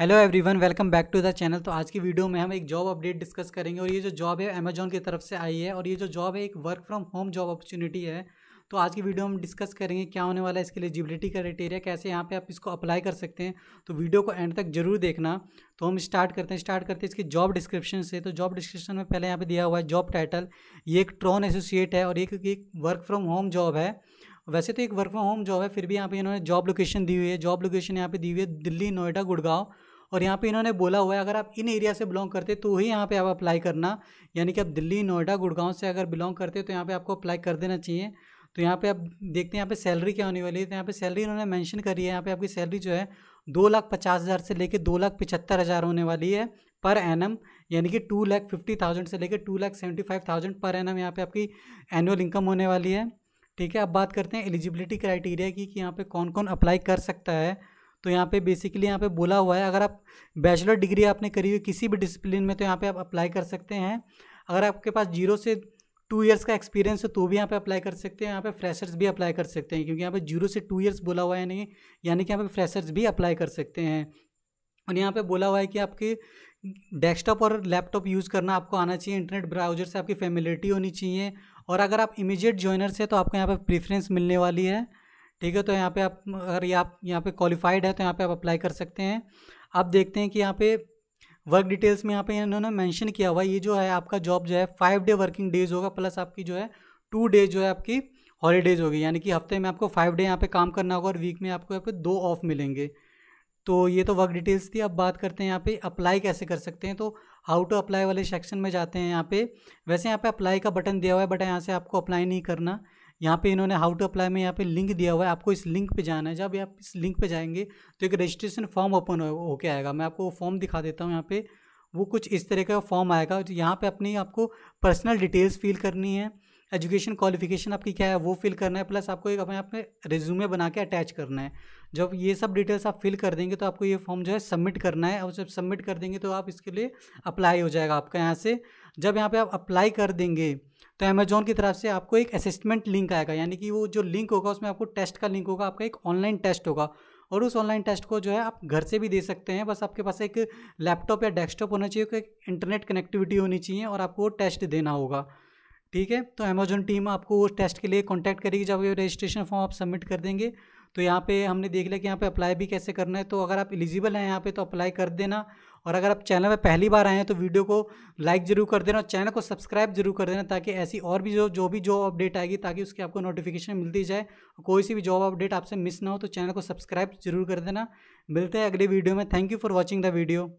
hello everyone welcome back to the channel तो आज की वीडियो में हम एक जॉब अपडेट डिस्कस करेंगे और ये जो जॉब है अमेजोन की तरफ से आई है और ये जो जॉब है एक work from home job opportunity है तो आज की वीडियो हम डिस्कस करेंगे क्या होने वाला है इसके एलिजिबिलिटी क्राइटेरिया कैसे यहाँ पे आप इसको अप्लाई कर सकते हैं तो वीडियो को एंड तक जरूर देखना तो हम स्टार्ट करते हैं स्टार्ट करते हैं इसकी जॉब डिस्क्रिप्शन से तो जॉब डिस्क्रिप्शन में पहले यहाँ पे दिया हुआ है जॉब टाइटल ये एक ट्रॉन एसोसिएट है और एक, एक वर्क फ्रॉम होम जॉब है वैसे तो एक वर्क फ्रॉम होम जॉब है फिर भी यहाँ पे इन्होंने जॉब लोकेशन दी हुई है जॉब लोकेशन यहाँ पे दी हुई है दिल्ली नोएडा गुड़गांव और यहाँ पे इन्होंने बोला हुआ है अगर आप इन एरिया से बिलोंग करते तो ही यहाँ पे आप अप्लाई करना यानी कि आप दिल्ली नोएडा गुड़गांव से अगर बिलोंग करते तो यहाँ पे आपको अप्लाई कर देना चाहिए तो यहाँ पे आप देखते हैं यहाँ पे सैलरी क्या होने वाली है तो यहाँ पे सैलरी इन्होंने मैंशन करी है यहाँ पे आपकी सैलरी जो है दो लाख पचास हज़ार से लेकर दो लाख पचहत्तर हज़ार होने वाली है पर एम यानी कि टू लाख फिफ्टी थाउजेंड से लेकर two lakh seventy five thousand per M यहाँ पे आपकी एनुअल इनकम होने वाली है ठीक है अब बात करते हैं एलिजिबिलिटी क्राइटेरिया की कि यहाँ पे कौन कौन अप्लाई कर सकता है तो यहाँ पे बेसिकली यहाँ पे बोला हुआ है अगर आप बैचलर डिग्री आपने करी हुई किसी भी डिसिप्लिन में तो यहाँ पे आप अप्लाई कर सकते हैं अगर आपके पास जीरो से टू ईयर्स का एक्सपीरियंस है तो भी यहाँ पे अप्लाई कर सकते हैं यहाँ पे फ्रेशर्स भी अप्लाई कर सकते हैं क्योंकि यहाँ पे जीरो से टू इयर्स बोला हुआ है नहीं यानी कि यहाँ पे फ्रेशर्स भी अप्लाई कर सकते हैं और यहाँ पे बोला हुआ है कि आपके डेस्कटॉप और लैपटॉप यूज़ करना आपको आना चाहिए इंटरनेट ब्राउजर से आपकी फेमिलिटी होनी चाहिए और अगर आप इमीजिएट ज्वाइनर्स हैं तो आपको यहाँ पर प्रेफरेंस मिलने वाली है ठीक है तो यहाँ पे आप अगर ये आप यहाँ पे क्वालिफाइड है तो यहाँ पे आप अप्लाई कर सकते हैं आप देखते हैं कि यहाँ पे वर्क डिटेल्स में यहाँ पे इन्होंने मेंशन किया हुआ है ये जो है आपका जॉब जो है फाइव डे वर्किंग डेज होगा प्लस आपकी जो है टू डे जो है आपकी हॉलीडेज होगी यानी कि हफ्ते में आपको फाइव डे यहाँ पे काम करना होगा और वीक में आपको यहाँ पे दो ऑफ मिलेंगे तो ये तो वर्क डिटेल्स थी अब बात करते हैं यहाँ पे अप्लाई कैसे कर सकते हैं तो हाउ टू अप्लाई वाले सेक्शन में जाते हैं यहाँ पे वैसे यहाँ पे अप्लाई का बटन दिया हुआ है बट यहाँ से आपको अप्लाई नहीं करना यहाँ पे इन्होंने हाउ टू अप्लाई में यहाँ पे लिंक दिया हुआ है आपको इस लिंक पे जाना है जब आप इस लिंक पे जाएंगे तो एक रजिस्ट्रेशन फॉर्म ओपन होके हो आएगा मैं आपको वो फॉर्म दिखा देता हूँ यहाँ पे वो कुछ इस तरह का फॉर्म आएगा यहाँ पे अपनी आपको पर्सनल डिटेल्स फिल करनी है एजुकेशन क्वालिफिकेशन आपकी क्या है वो फिल करना है प्लस आपको एक अपने आप में रिज्यूमे बना के अटैच करना है जब ये सब डिटेल्स आप फिल कर देंगे तो आपको ये फॉर्म जो है सबमिट करना है और जब सबमिट कर देंगे तो आप इसके लिए अप्लाई हो जाएगा आपका यहाँ से जब यहाँ पे आप अप्लाई कर देंगे तो अमेजोन की तरफ से आपको एक असेसमेंट लिंक आएगा यानी कि वो जो लिंक होगा उसमें आपको टेस्ट का लिंक होगा आपका एक ऑनलाइन टेस्ट होगा और उस ऑनलाइन टेस्ट को जो है आप घर से भी दे सकते हैं बस आपके पास एक लैपटॉप या डेस्कटॉप होना चाहिए एक इंटरनेट कनेक्टिविटी होनी चाहिए और आपको वो टेस्ट देना होगा ठीक है तो अमेजोन टीम आपको उस टेस्ट के लिए कॉन्टैक्ट करेगी जब ये रजिस्ट्रेशन फॉर्म आप सबमिट कर देंगे तो यहाँ पे हमने देख लिया कि यहाँ पे अप्लाई भी कैसे करना है तो अगर आप एलिजिबल हैं यहाँ पे तो अप्लाई कर देना और अगर आप चैनल पे पहली बार आए हैं तो वीडियो को लाइक ज़रूर कर देना और चैनल को सब्सक्राइब जरूर कर देना ताकि ऐसी और भी जो जो भी जॉब अपडेट आएगी ताकि उसकी आपको नोटिफिकेशन मिलती जाए कोई सी भी जॉब अपडेट आपसे मिस ना हो तो चैनल को सब्सक्राइब जरूर कर देना मिलते हैं अगले वीडियो में thank you for watching the video